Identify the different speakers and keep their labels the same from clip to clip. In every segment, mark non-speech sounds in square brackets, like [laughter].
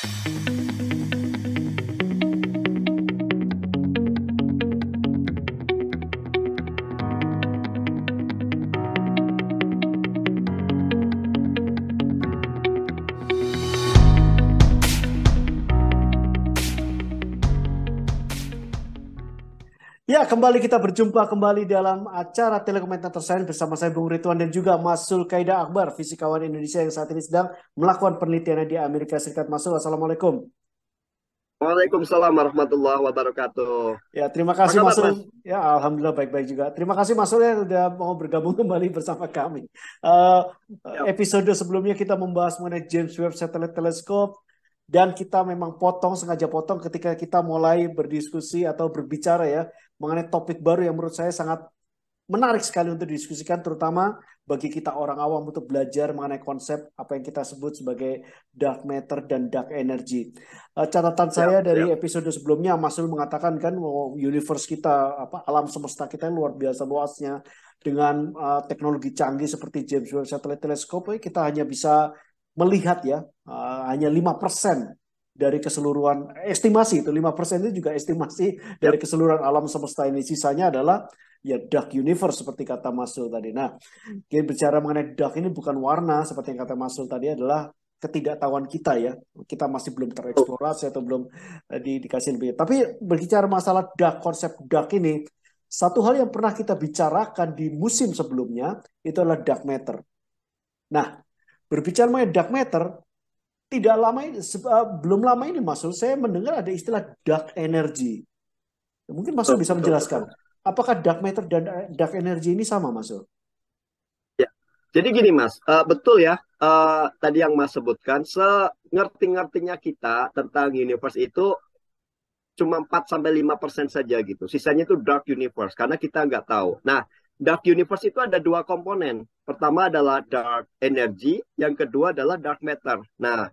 Speaker 1: Thank you. kembali kita berjumpa kembali dalam acara Telekomentator Sains bersama saya Bung Rituan dan juga Mas Sulkaida Akbar, fisikawan Indonesia yang saat ini sedang melakukan penelitian di Amerika Serikat. Mas Sul, Assalamualaikum.
Speaker 2: Waalaikumsalam warahmatullahi wabarakatuh.
Speaker 1: Ya, terima kasih Mas Sul. Ya, alhamdulillah baik-baik juga. Terima kasih Mas Sul yang sudah mau bergabung [laughs] kembali bersama kami. Uh, ya. episode sebelumnya kita membahas mengenai James Webb Satellite Telescope, dan kita memang potong sengaja potong ketika kita mulai berdiskusi atau berbicara ya mengenai topik baru yang menurut saya sangat menarik sekali untuk didiskusikan terutama bagi kita orang awam untuk belajar mengenai konsep apa yang kita sebut sebagai dark matter dan dark energy. Eh, catatan ya, saya dari ya. episode sebelumnya Mas Ul mengatakan kan oh, universe kita apa alam semesta kita luar biasa luasnya dengan uh, teknologi canggih seperti James Webb Satellite Telescope eh, kita hanya bisa melihat ya uh, hanya 5% dari keseluruhan estimasi itu 5% itu juga estimasi dari keseluruhan alam semesta ini. Sisanya adalah ya dark universe seperti kata Masul tadi. Nah, kita bicara mengenai dark ini bukan warna seperti yang kata Masul tadi adalah ketidaktahuan kita ya. Kita masih belum tereksplorasi atau belum eh, di, dikasih lebih. Tapi berbicara masalah dark konsep dark ini, satu hal yang pernah kita bicarakan di musim sebelumnya itu adalah dark matter. Nah, berbicara mengenai dark matter, tidak lama ini eh, belum lama ini Mas saya mendengar ada istilah dark energy. Mungkin Mas bisa menjelaskan apakah dark matter dan eh, dark energy ini sama Mas
Speaker 2: Ya. Jadi gini Mas, uh, betul ya uh, tadi yang Mas sebutkan sengerti-ngertinya kita tentang universe itu cuma 4 5% saja gitu. Sisanya itu dark universe karena kita nggak tahu. Nah, Dark universe itu ada dua komponen. Pertama adalah dark energy, yang kedua adalah dark matter. Nah,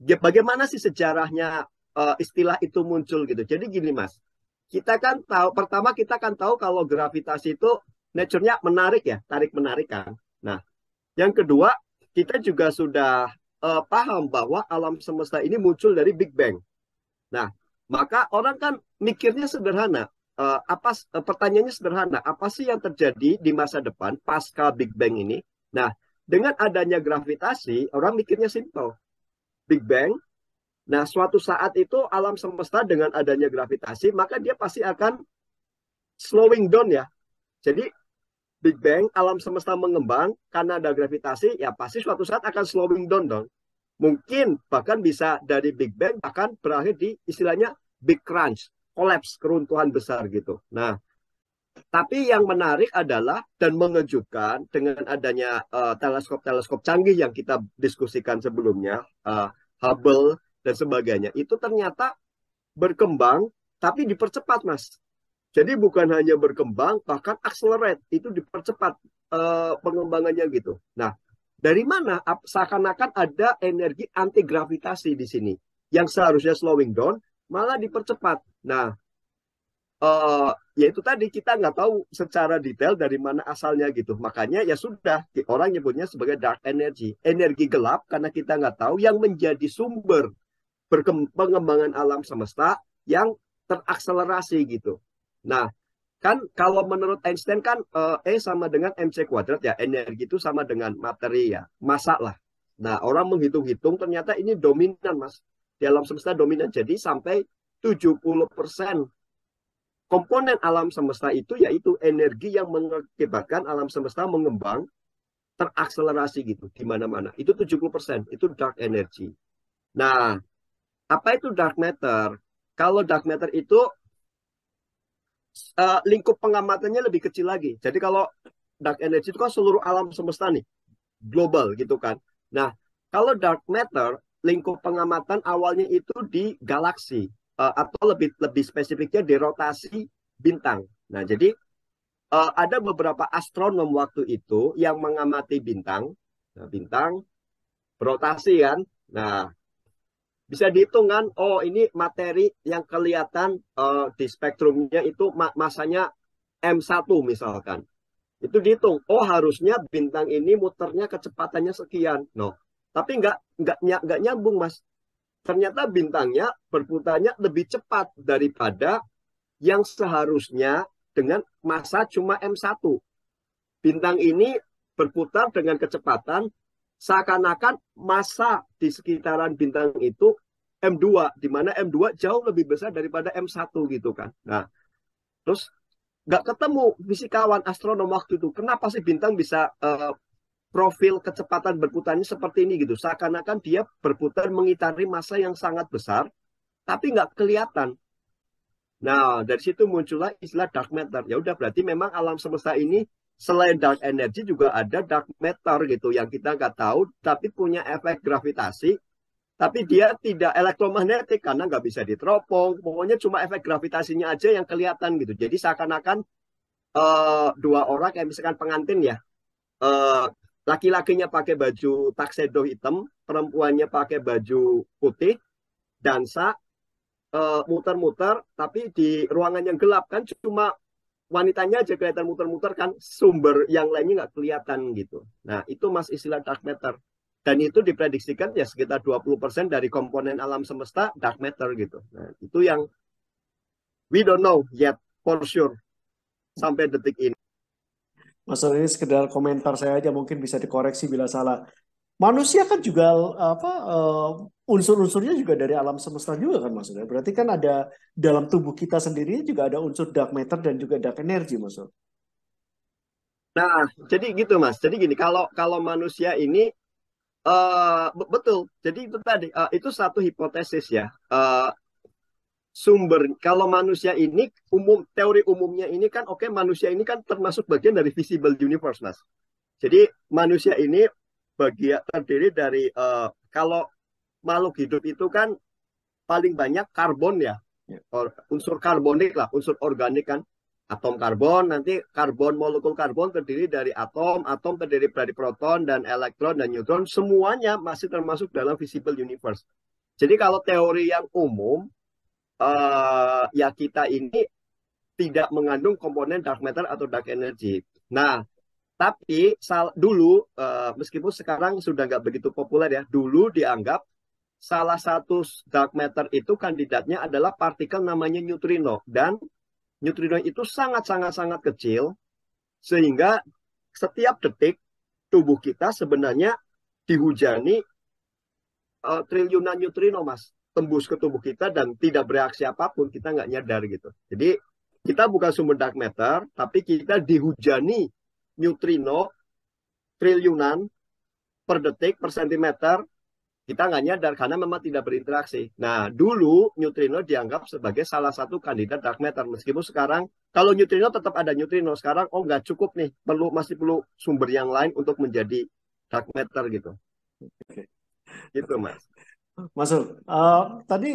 Speaker 2: ya bagaimana sih sejarahnya uh, istilah itu muncul gitu? Jadi gini mas, kita kan tahu pertama kita kan tahu kalau gravitasi itu nature-nya menarik ya, tarik menarik kan. Nah, yang kedua kita juga sudah uh, paham bahwa alam semesta ini muncul dari Big Bang. Nah, maka orang kan mikirnya sederhana uh, apa eh, pertanyaannya sederhana, apa sih yang terjadi di masa depan pasca Big Bang ini? Nah, dengan adanya gravitasi, orang mikirnya simple Big Bang. Nah, suatu saat itu alam semesta dengan adanya gravitasi, maka dia pasti akan slowing down ya. Jadi Big Bang, alam semesta mengembang karena ada gravitasi, ya pasti suatu saat akan slowing down dong. Mungkin bahkan bisa dari Big Bang bahkan berakhir di istilahnya Big Crunch kolaps keruntuhan besar gitu. Nah, tapi yang menarik adalah dan mengejutkan dengan adanya teleskop-teleskop eh, uh, canggih yang kita diskusikan sebelumnya, uh, Hubble dan sebagainya, itu ternyata berkembang tapi dipercepat, Mas. Jadi bukan hanya berkembang, bahkan accelerate itu dipercepat uh, pengembangannya gitu. Nah, dari mana seakan-akan ada energi anti gravitasi di sini yang seharusnya slowing down malah dipercepat. Nah, uh, eh, yaitu tadi kita nggak tahu secara detail dari mana asalnya gitu. Makanya ya sudah orang nyebutnya sebagai dark energy, energi gelap karena kita nggak tahu yang menjadi sumber pengembangan alam semesta yang terakselerasi gitu. Nah, kan kalau menurut Einstein kan eh, E sama dengan mc kuadrat ya, energi itu sama dengan materi ya, masa lah. Nah, orang menghitung-hitung ternyata ini dominan, Mas di alam semesta dominan. Jadi sampai 70% komponen alam semesta itu yaitu energi yang mengakibatkan alam semesta mengembang terakselerasi gitu di mana-mana. Itu 70%, itu dark energy. Nah, apa itu dark matter? Kalau dark matter itu uh, lingkup pengamatannya lebih kecil lagi. Jadi kalau dark energy itu kan seluruh alam semesta nih, global gitu kan. Nah, kalau dark matter lingkup pengamatan awalnya itu di galaksi uh, atau lebih lebih spesifiknya di rotasi bintang. Nah, jadi uh, ada beberapa astronom waktu itu yang mengamati bintang, nah, bintang rotasi kan. Nah, bisa dihitung kan, oh ini materi yang kelihatan uh, di spektrumnya itu masanya M1 misalkan. Itu dihitung, oh harusnya bintang ini muternya kecepatannya sekian. No, tapi nggak nggak nggak nyambung mas. Ternyata bintangnya berputarnya lebih cepat daripada yang seharusnya dengan masa cuma M1. Bintang ini berputar dengan kecepatan seakan-akan masa di sekitaran bintang itu M2, di mana M2 jauh lebih besar daripada M1 gitu kan. Nah, terus nggak ketemu fisikawan astronom waktu itu. Kenapa sih bintang bisa uh, profil kecepatan berputarnya seperti ini gitu. Seakan-akan dia berputar mengitari masa yang sangat besar, tapi nggak kelihatan. Nah, dari situ muncullah istilah dark matter. Ya udah berarti memang alam semesta ini selain dark energy juga ada dark matter gitu yang kita nggak tahu tapi punya efek gravitasi tapi dia tidak elektromagnetik karena nggak bisa diteropong pokoknya cuma efek gravitasinya aja yang kelihatan gitu jadi seakan-akan uh, dua orang kayak misalkan pengantin ya uh, Laki-lakinya pakai baju taksedo hitam, perempuannya pakai baju putih, dansa, eh, muter-muter, tapi di ruangan yang gelap kan cuma wanitanya aja kelihatan muter-muter kan sumber yang lainnya nggak kelihatan gitu. Nah itu mas istilah dark matter. Dan itu diprediksikan ya sekitar 20% dari komponen alam semesta dark matter gitu. Nah itu yang we don't know
Speaker 1: yet for sure sampai detik ini. Maksudnya ini sekedar komentar saya aja mungkin bisa dikoreksi bila salah. Manusia kan juga apa uh, unsur-unsurnya juga dari alam semesta juga kan maksudnya. Berarti kan ada dalam tubuh kita sendiri juga ada unsur dark matter dan juga dark energy maksud.
Speaker 2: Nah, jadi gitu Mas. Jadi gini, kalau kalau manusia ini uh, betul. Jadi itu tadi uh, itu satu hipotesis ya. Uh, sumber. Kalau manusia ini umum teori umumnya ini kan oke okay, manusia ini kan termasuk bagian dari visible universe, Mas. Jadi manusia ini bagian terdiri dari uh, kalau makhluk hidup itu kan paling banyak karbon ya. ya. Or, unsur karbonik lah, unsur organik kan. Atom karbon, nanti karbon molekul karbon terdiri dari atom, atom terdiri dari proton dan elektron dan neutron, semuanya masih termasuk dalam visible universe. Jadi kalau teori yang umum uh, ya kita ini tidak mengandung komponen dark matter atau dark energy. Nah, tapi dulu uh, meskipun sekarang sudah nggak begitu populer ya, dulu dianggap salah satu dark matter itu kandidatnya adalah partikel namanya neutrino dan neutrino itu sangat-sangat-sangat kecil sehingga setiap detik tubuh kita sebenarnya dihujani uh, eh, triliunan neutrino, Mas tembus ke tubuh kita dan tidak bereaksi apapun kita nggak nyadar gitu. Jadi kita bukan sumber dark matter, tapi kita dihujani neutrino triliunan per detik per sentimeter kita nggak nyadar karena memang tidak berinteraksi. Nah, dulu neutrino dianggap sebagai salah satu kandidat dark matter. Meskipun sekarang kalau neutrino tetap ada neutrino, sekarang oh nggak cukup nih, perlu masih perlu sumber yang lain untuk menjadi dark matter gitu. Oke. Gitu, Mas.
Speaker 1: Masul, uh, eh, tadi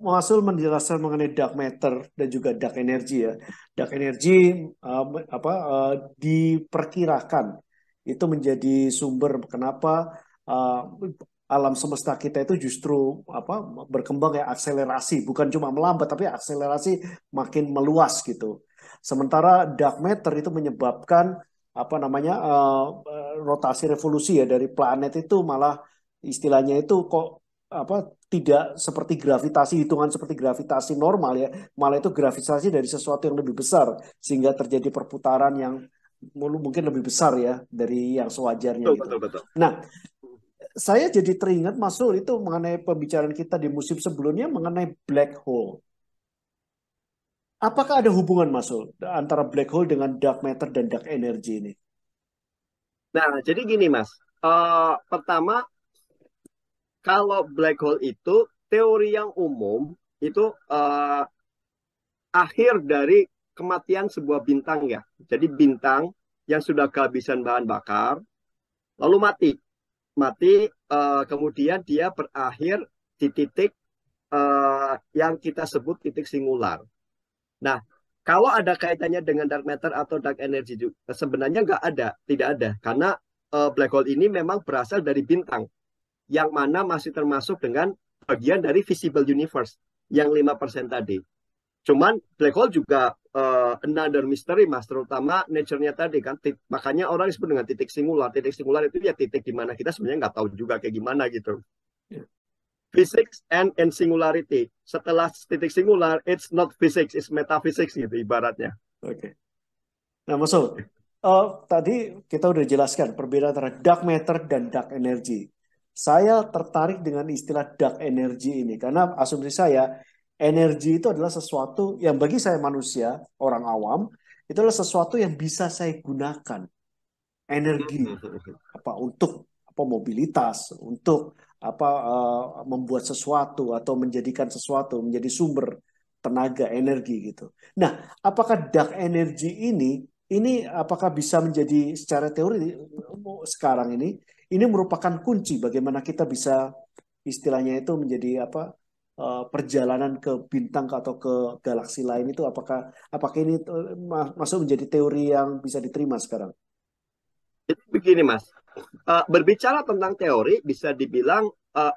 Speaker 1: Masul menjelaskan mengenai dark matter dan juga dark energy ya. Dark energy uh, apa uh, diperkirakan itu menjadi sumber kenapa uh, alam semesta kita itu justru apa berkembang ya akselerasi bukan cuma melambat tapi akselerasi makin meluas gitu. Sementara dark matter itu menyebabkan apa namanya uh, rotasi revolusi ya dari planet itu malah istilahnya itu kok apa tidak seperti gravitasi hitungan seperti gravitasi normal ya malah itu gravitasi dari sesuatu yang lebih besar sehingga terjadi perputaran yang mungkin lebih besar ya dari yang sewajarnya betul, gitu. betul, betul. nah saya jadi teringat Mas itu mengenai pembicaraan kita di musim sebelumnya mengenai black hole apakah ada hubungan Mas antara black hole dengan dark matter dan dark energy ini
Speaker 2: nah jadi gini Mas uh, pertama kalau black hole itu teori yang umum itu uh, akhir dari kematian sebuah bintang ya. Jadi bintang yang sudah kehabisan bahan bakar lalu mati. Mati uh, kemudian dia berakhir di titik uh, yang kita sebut titik singular. Nah, kalau ada kaitannya dengan dark matter atau dark energy sebenarnya nggak ada, tidak ada, karena uh, black hole ini memang berasal dari bintang yang mana masih termasuk dengan bagian dari visible universe yang lima persen tadi. Cuman black hole juga uh, another mystery mas, terutama nature-nya tadi kan. Tit makanya orang disebut dengan titik singular. Titik singular itu ya titik di mana kita sebenarnya nggak tahu juga kayak gimana gitu. Ya. Physics and, and singularity. Setelah titik singular, it's not physics, it's metaphysics gitu ibaratnya.
Speaker 1: Oke. Okay. Nah, Mas uh, tadi kita udah jelaskan perbedaan antara dark matter dan dark energy. Saya tertarik dengan istilah dark energy ini karena asumsi saya energi itu adalah sesuatu yang bagi saya manusia, orang awam, itu adalah sesuatu yang bisa saya gunakan. Energi apa untuk apa mobilitas, untuk apa uh, membuat sesuatu atau menjadikan sesuatu menjadi sumber tenaga energi gitu. Nah, apakah dark energy ini ini apakah bisa menjadi secara teori sekarang ini ini merupakan kunci bagaimana kita bisa istilahnya itu menjadi apa eh, perjalanan ke bintang atau ke galaksi lain itu apakah apakah ini eh, masuk menjadi teori yang bisa diterima sekarang? Jadi
Speaker 2: begini mas, eh, berbicara tentang teori bisa dibilang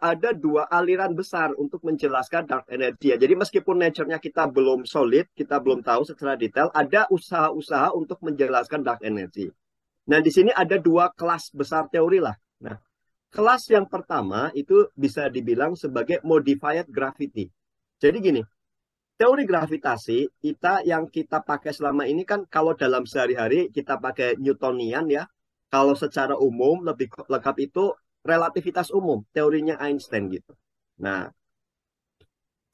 Speaker 2: ada dua aliran besar untuk menjelaskan dark energy. Ya. Jadi meskipun nature-nya kita belum solid, kita belum tahu secara detail, ada usaha-usaha untuk menjelaskan dark energy. Nah, di sini ada dua kelas besar teori lah. Nah, kelas yang pertama itu bisa dibilang sebagai modified gravity. Jadi gini, teori gravitasi kita yang kita pakai selama ini kan kalau dalam sehari-hari kita pakai Newtonian ya. Kalau secara umum lebih lengkap itu relativitas umum, teorinya Einstein gitu. Nah,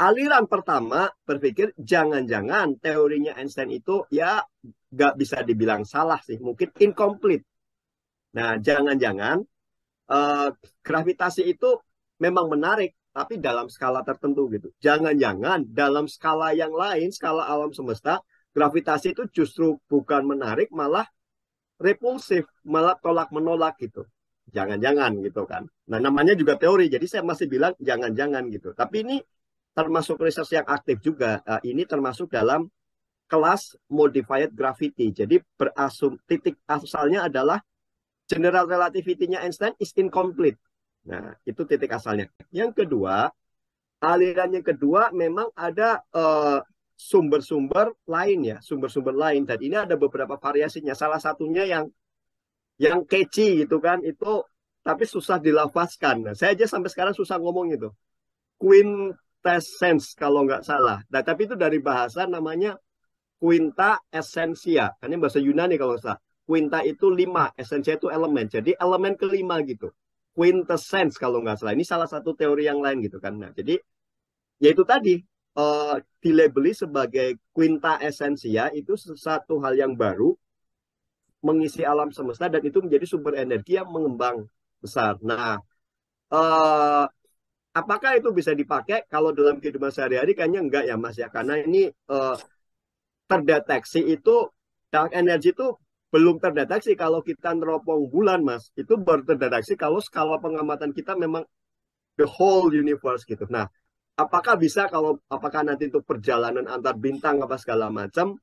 Speaker 2: aliran pertama berpikir jangan-jangan teorinya Einstein itu ya nggak bisa dibilang salah sih, mungkin incomplete. Nah, jangan-jangan uh, gravitasi itu memang menarik, tapi dalam skala tertentu gitu. Jangan-jangan dalam skala yang lain, skala alam semesta, gravitasi itu justru bukan menarik, malah repulsif, malah tolak menolak gitu. Jangan-jangan gitu kan. Nah, namanya juga teori, jadi saya masih bilang jangan-jangan gitu. Tapi ini termasuk research yang aktif juga uh, ini termasuk dalam kelas modified gravity. Jadi berasum titik asalnya adalah general relativity-nya Einstein is incomplete. Nah, itu titik asalnya. Yang kedua, aliran yang kedua memang ada eh, sumber-sumber uh, lain ya, sumber-sumber lain dan ini ada beberapa variasinya. Salah satunya yang yang kecil gitu kan, itu tapi susah dilafazkan. Nah, saya aja sampai sekarang susah ngomong itu. Queen test kalau nggak salah. Nah, tapi itu dari bahasa namanya quinta essentia. Kan ini bahasa Yunani kalau nggak salah. Quinta itu lima, essentia itu elemen. Jadi elemen kelima gitu. Quintessence kalau nggak salah. Ini salah satu teori yang lain gitu kan. Nah, jadi yaitu tadi uh, dilabeli sebagai quinta essentia itu satu hal yang baru mengisi alam semesta dan itu menjadi sumber energi yang mengembang besar. Nah, uh, Apakah itu bisa dipakai kalau dalam kehidupan sehari-hari? Kayaknya enggak ya Mas ya, karena ini uh, terdeteksi itu dark energy itu belum terdeteksi kalau kita neropong bulan Mas. Itu baru terdeteksi kalau skala pengamatan kita memang the whole universe gitu. Nah, apakah bisa kalau apakah nanti itu perjalanan antar bintang apa segala macam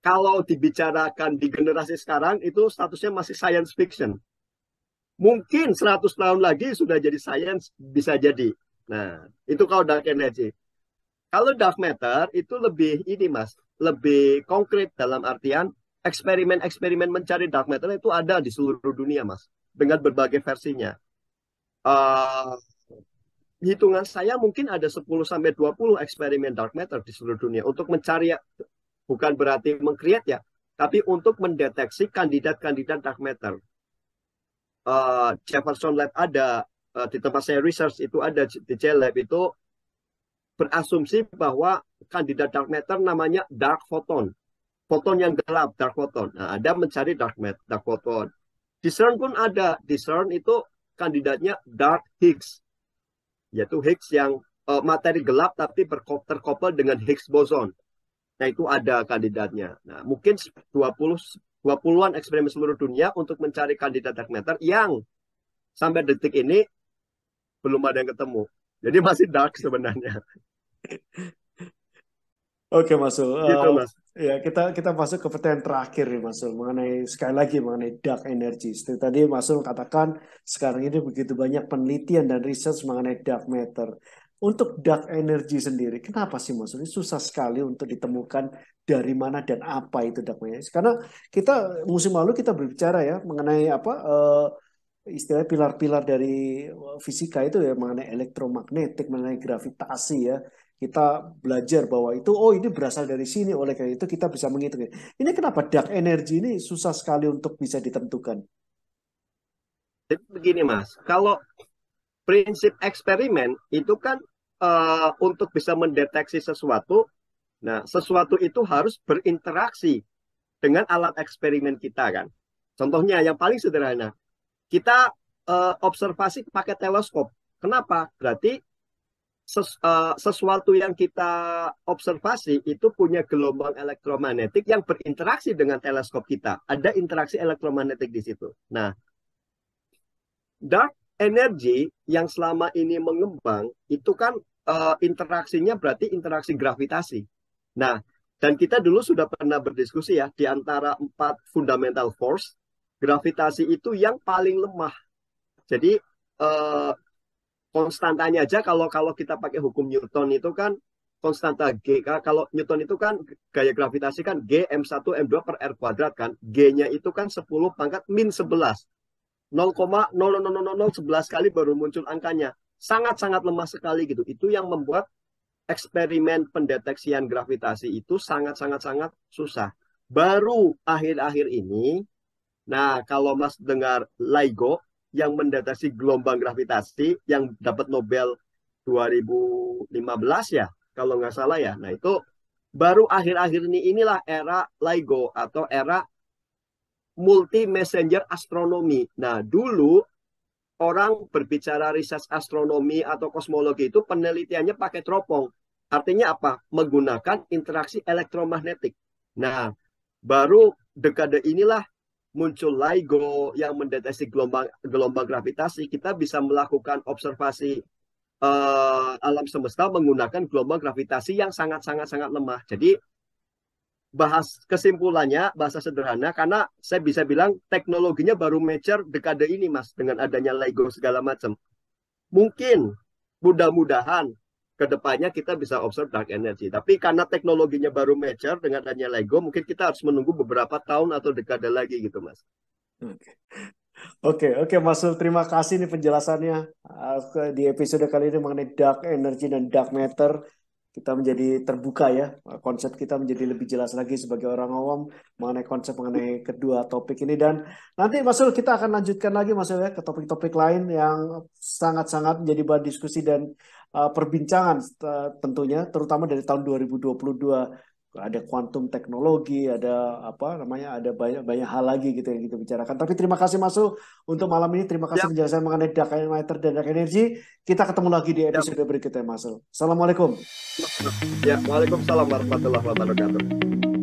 Speaker 2: kalau dibicarakan di generasi sekarang itu statusnya masih science fiction Mungkin 100 tahun lagi sudah jadi sains bisa jadi. Nah, itu kalau dark energy. Kalau dark matter itu lebih ini Mas, lebih konkret dalam artian eksperimen-eksperimen mencari dark matter itu ada di seluruh dunia Mas dengan berbagai versinya. Uh, hitungan saya mungkin ada 10 sampai 20 eksperimen dark matter di seluruh dunia untuk mencari ya, bukan berarti mengkreat ya, tapi untuk mendeteksi kandidat-kandidat dark matter uh, Jefferson Lab ada, uh, di tempat saya research itu ada di Lab itu berasumsi bahwa kandidat dark matter namanya dark photon. Foton yang gelap, dark photon. Nah, ada mencari dark matter, dark photon. Di CERN pun ada. Di CERN itu kandidatnya dark Higgs. Yaitu Higgs yang uh, materi gelap tapi terkoppel dengan Higgs boson. Nah, itu ada kandidatnya. Nah, mungkin 20 20-an eksperimen seluruh dunia untuk mencari kandidat dark matter yang sampai detik ini belum ada yang ketemu.
Speaker 1: Jadi masih dark sebenarnya. Oke Mas Uh, Gitu, eh, Mas. ya kita kita masuk ke pertanyaan terakhir nih Mas mengenai sekali lagi mengenai dark energy. Seperti tadi Mas katakan sekarang ini begitu banyak penelitian dan research mengenai dark matter. Untuk dark energy sendiri, kenapa sih Mas susah sekali untuk ditemukan dari mana dan apa itu dakwahnya. Karena kita musim lalu kita berbicara ya mengenai apa uh, eh, istilah pilar-pilar dari eh, fisika itu ya mengenai elektromagnetik, mengenai gravitasi ya. Kita belajar bahwa itu oh ini berasal dari sini oleh karena itu kita bisa menghitung. Ya. Ini kenapa dark energy ini susah sekali untuk bisa ditentukan?
Speaker 2: Jadi begini Mas, kalau prinsip eksperimen itu kan uh, untuk bisa mendeteksi sesuatu Nah, sesuatu itu harus berinteraksi dengan alat eksperimen kita kan. Contohnya yang paling sederhana, kita uh, observasi pakai teleskop. Kenapa? Berarti ses, uh, sesuatu yang kita observasi itu punya gelombang elektromagnetik yang berinteraksi dengan teleskop kita. Ada interaksi elektromagnetik di situ. Nah, dark energy yang selama ini mengembang itu kan uh, interaksinya berarti interaksi gravitasi Nah, dan kita dulu sudah pernah berdiskusi ya di antara empat fundamental force, gravitasi itu yang paling lemah. Jadi eh, konstantanya aja kalau kalau kita pakai hukum Newton itu kan konstanta G kalau Newton itu kan gaya gravitasi kan G M1 M2 per R kuadrat kan G-nya itu kan 10 pangkat min 11 0,00011 kali baru muncul angkanya sangat-sangat lemah sekali gitu itu yang membuat eksperimen pendeteksian gravitasi itu sangat-sangat-sangat susah. Baru akhir-akhir ini, nah kalau Mas dengar LIGO yang mendeteksi gelombang gravitasi yang dapat Nobel 2015 ya, kalau nggak salah ya. Nah itu baru akhir-akhir ini inilah era LIGO atau era multi messenger astronomi. Nah dulu orang berbicara riset astronomi atau kosmologi itu penelitiannya pakai teropong. Artinya apa? Menggunakan interaksi elektromagnetik. Nah, baru dekade inilah muncul LIGO yang mendeteksi gelombang gelombang gravitasi, kita bisa melakukan observasi uh, alam semesta menggunakan gelombang gravitasi yang sangat sangat sangat lemah. Jadi bahas kesimpulannya bahasa sederhana karena saya bisa bilang teknologinya baru mature dekade ini mas dengan adanya Lego segala macam mungkin mudah-mudahan kedepannya kita bisa observe dark energy tapi karena teknologinya baru mature dengan adanya Lego mungkin kita harus menunggu beberapa tahun atau dekade lagi gitu mas
Speaker 1: oke Oke, Mas terima kasih nih penjelasannya uh, di episode kali ini mengenai dark energy dan dark matter kita menjadi terbuka ya konsep kita menjadi lebih jelas lagi sebagai orang awam mengenai konsep mengenai kedua topik ini dan nanti Mas kita akan lanjutkan lagi Mas ya ke topik-topik lain yang sangat-sangat menjadi bahan diskusi dan uh, perbincangan uh, tentunya terutama dari tahun 2022 ada kuantum teknologi, ada apa namanya, ada banyak banyak hal lagi gitu yang kita bicarakan. Tapi terima kasih masuk untuk malam ini. Terima kasih ya. penjelasan mengenai dark matter dan dark energy. Kita ketemu lagi di ya. episode ya. berikutnya, Masuk. Assalamualaikum. Ya, waalaikumsalam warahmatullahi wabarakatuh.